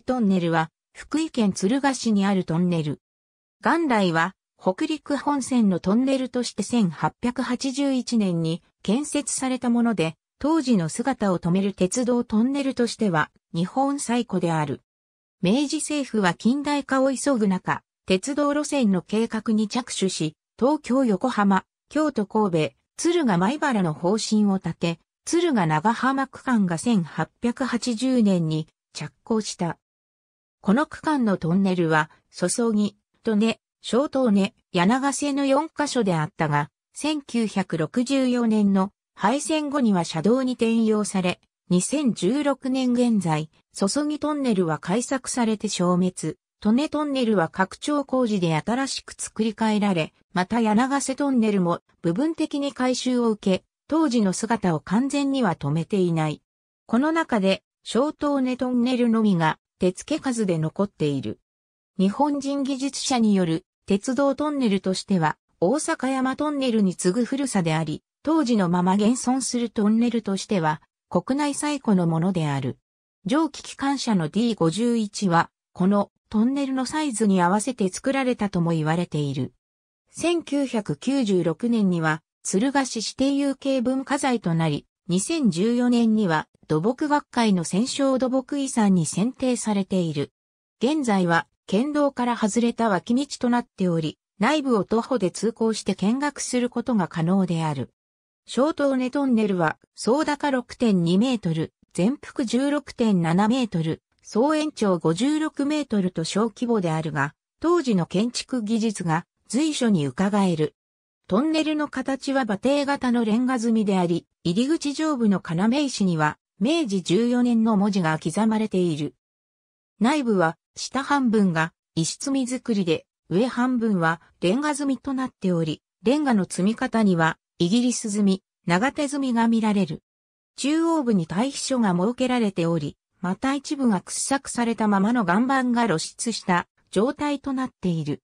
トンネルは、福井県敦賀市にあるトンネル。元来は、北陸本線のトンネルとして1881年に建設されたもので、当時の姿を止める鉄道トンネルとしては、日本最古である。明治政府は近代化を急ぐ中、鉄道路線の計画に着手し、東京横浜、京都神戸、敦賀米原の方針を立て、敦賀長浜区間が1880年に着工した。この区間のトンネルは、注ぎ、とね、小東根、柳瀬の4カ所であったが、1964年の廃線後には車道に転用され、2016年現在、注ぎトンネルは改作されて消滅、利根トンネルは拡張工事で新しく作り変えられ、また柳瀬トンネルも部分的に改修を受け、当時の姿を完全には止めていない。この中で、小東根トンネルのみが手付数で残っている。日本人技術者による鉄道トンネルとしては大阪山トンネルに次ぐ古さであり、当時のまま現存するトンネルとしては国内最古のものである。蒸気機関車の D51 はこのトンネルのサイズに合わせて作られたとも言われている。1996年には、鶴ヶ市指定有形文化財となり、2014年には土木学会の戦勝土木遺産に選定されている。現在は県道から外れた脇道となっており、内部を徒歩で通行して見学することが可能である。小東根トンネルは、総高6.2メートル、全幅16.7メートル、総延長56メートルと小規模であるが、当時の建築技術が随所に伺える。トンネルの形は馬蹄型のレンガ積みであり、入り口上部の要石には明治14年の文字が刻まれている。内部は下半分が石積み作りで、上半分はレンガ積みとなっており、レンガの積み方にはイギリス積み、長手積みが見られる。中央部に堆肥所が設けられており、また一部が掘削されたままの岩盤が露出した状態となっている。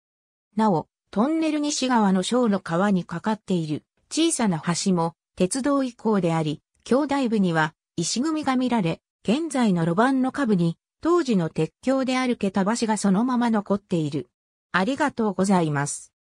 なお、トンネル西側の小の川にかかっている小さな橋も鉄道以降であり、兄弟部には石組みが見られ、現在の路盤の下部に、当時の鉄橋である桁橋がそのまま残っている。ありがとうございます。